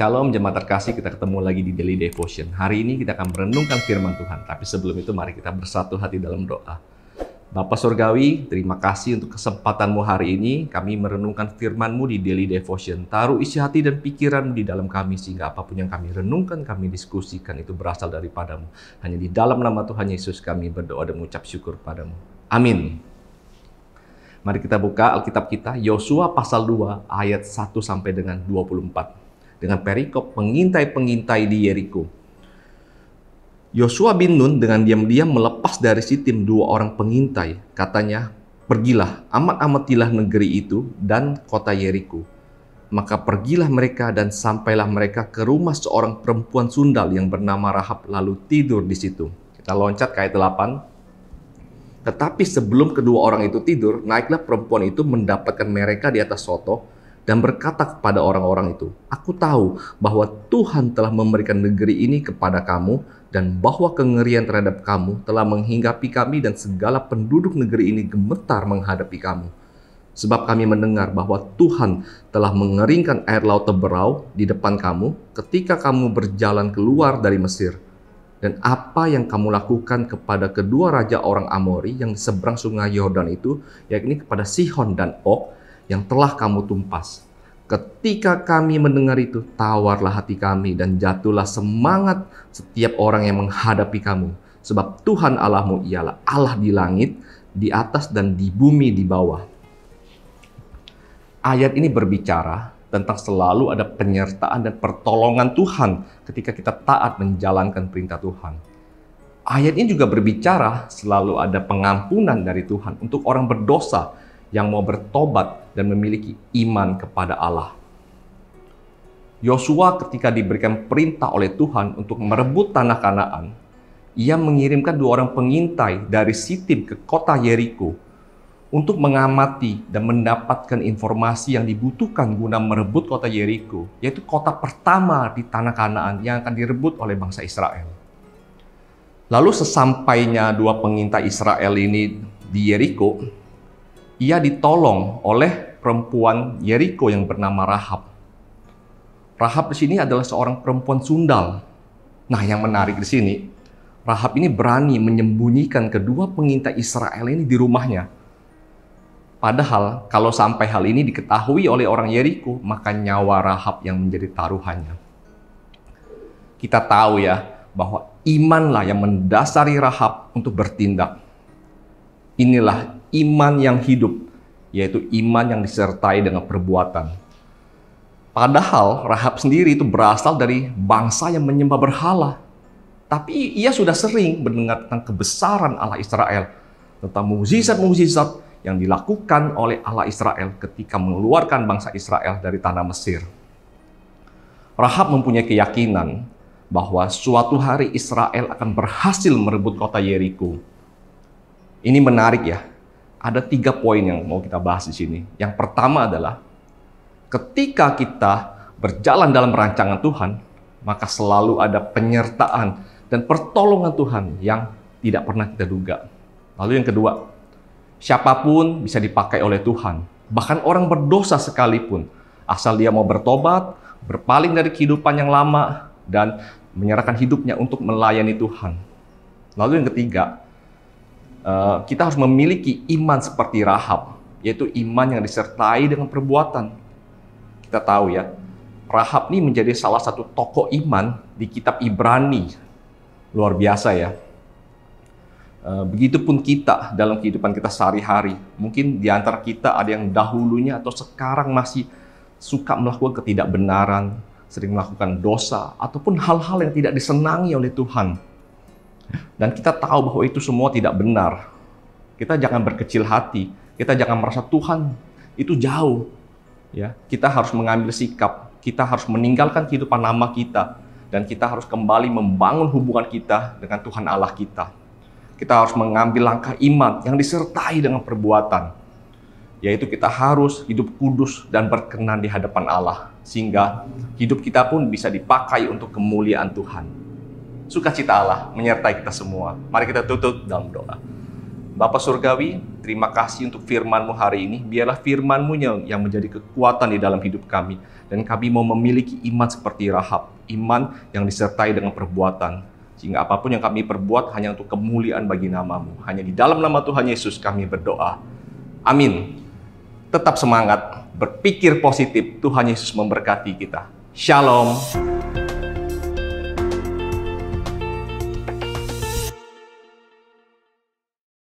Shalom jemaat terkasih, kita ketemu lagi di Daily Devotion. Hari ini kita akan merenungkan firman Tuhan, tapi sebelum itu mari kita bersatu hati dalam doa. Bapak Surgawi, terima kasih untuk kesempatanmu hari ini. Kami merenungkan firmanmu di Daily Devotion. Taruh isi hati dan pikiran di dalam kami, sehingga apapun yang kami renungkan, kami diskusikan, itu berasal daripadamu. Hanya di dalam nama Tuhan Yesus kami berdoa dan mengucap syukur padamu. Amin. Mari kita buka Alkitab kita, Yosua pasal 2 ayat 1 sampai dengan 24 dengan perikop pengintai-pengintai di Yeriko. Yosua bin Nun dengan diam-diam melepas dari Sitim dua orang pengintai. Katanya, pergilah, amat-amatilah negeri itu dan kota Yeriko. Maka pergilah mereka dan sampailah mereka ke rumah seorang perempuan sundal yang bernama Rahab lalu tidur di situ. Kita loncat ke ayat 8. Tetapi sebelum kedua orang itu tidur, naiklah perempuan itu mendapatkan mereka di atas soto, dan berkata kepada orang-orang itu, Aku tahu bahwa Tuhan telah memberikan negeri ini kepada kamu dan bahwa kengerian terhadap kamu telah menghinggapi kami dan segala penduduk negeri ini gemetar menghadapi kamu. Sebab kami mendengar bahwa Tuhan telah mengeringkan air laut teberau di depan kamu ketika kamu berjalan keluar dari Mesir dan apa yang kamu lakukan kepada kedua raja orang Amori yang seberang sungai Yordan itu, yakni kepada Sihon dan Og yang telah kamu tumpas. Ketika kami mendengar itu, tawarlah hati kami dan jatuhlah semangat setiap orang yang menghadapi kamu. Sebab Tuhan Allahmu ialah Allah di langit, di atas dan di bumi di bawah. Ayat ini berbicara tentang selalu ada penyertaan dan pertolongan Tuhan ketika kita taat menjalankan perintah Tuhan. Ayat ini juga berbicara selalu ada pengampunan dari Tuhan untuk orang berdosa yang mau bertobat dan memiliki iman kepada Allah. Yosua ketika diberikan perintah oleh Tuhan untuk merebut tanah Kanaan, ia mengirimkan dua orang pengintai dari Sitim ke kota Yeriko untuk mengamati dan mendapatkan informasi yang dibutuhkan guna merebut kota Yeriko, yaitu kota pertama di tanah Kanaan yang akan direbut oleh bangsa Israel. Lalu sesampainya dua pengintai Israel ini di Yeriko, ia ditolong oleh perempuan Yeriko yang bernama Rahab. Rahab di sini adalah seorang perempuan sundal. Nah, yang menarik di sini, Rahab ini berani menyembunyikan kedua pengintai Israel ini di rumahnya. Padahal kalau sampai hal ini diketahui oleh orang Yeriko, maka nyawa Rahab yang menjadi taruhannya. Kita tahu ya bahwa imanlah yang mendasari Rahab untuk bertindak Inilah iman yang hidup, yaitu iman yang disertai dengan perbuatan. Padahal Rahab sendiri itu berasal dari bangsa yang menyembah berhala. Tapi ia sudah sering mendengar tentang kebesaran Allah Israel, tentang mukjizat-mukjizat yang dilakukan oleh Allah Israel ketika mengeluarkan bangsa Israel dari tanah Mesir. Rahab mempunyai keyakinan bahwa suatu hari Israel akan berhasil merebut kota Yeriko. Ini menarik ya. Ada tiga poin yang mau kita bahas di sini. Yang pertama adalah ketika kita berjalan dalam rancangan Tuhan, maka selalu ada penyertaan dan pertolongan Tuhan yang tidak pernah kita duga. Lalu yang kedua, siapapun bisa dipakai oleh Tuhan. Bahkan orang berdosa sekalipun, asal dia mau bertobat, berpaling dari kehidupan yang lama, dan menyerahkan hidupnya untuk melayani Tuhan. Lalu yang ketiga, Eh, kita harus memiliki iman seperti Rahab, yaitu iman yang disertai dengan perbuatan. Kita tahu ya, Rahab ini menjadi salah satu tokoh iman di kitab Ibrani. Luar biasa ya. Eh, begitupun kita dalam kehidupan kita sehari-hari. Mungkin di antara kita ada yang dahulunya atau sekarang masih suka melakukan ketidakbenaran, sering melakukan dosa, ataupun hal-hal yang tidak disenangi oleh Tuhan dan kita tahu bahwa itu semua tidak benar. Kita jangan berkecil hati. Kita jangan merasa Tuhan itu jauh. Ya, kita harus mengambil sikap. Kita harus meninggalkan kehidupan lama kita dan kita harus kembali membangun hubungan kita dengan Tuhan Allah kita. Kita harus mengambil langkah iman yang disertai dengan perbuatan yaitu kita harus hidup kudus dan berkenan di hadapan Allah, sehingga hidup kita pun bisa dipakai untuk kemuliaan Tuhan sukacita Allah menyertai kita semua. Mari kita tutup dalam doa. Bapa Surgawi, terima kasih untuk Firmanmu hari ini. Biarlah FirmanMu mu yang menjadi kekuatan di dalam hidup kami. Dan kami mau memiliki iman seperti Rahab. Iman yang disertai dengan perbuatan. Sehingga apapun yang kami perbuat hanya untuk kemuliaan bagi namamu. Hanya di dalam nama Tuhan Yesus kami berdoa. Amin. Tetap semangat, berpikir positif. Tuhan Yesus memberkati kita. Shalom.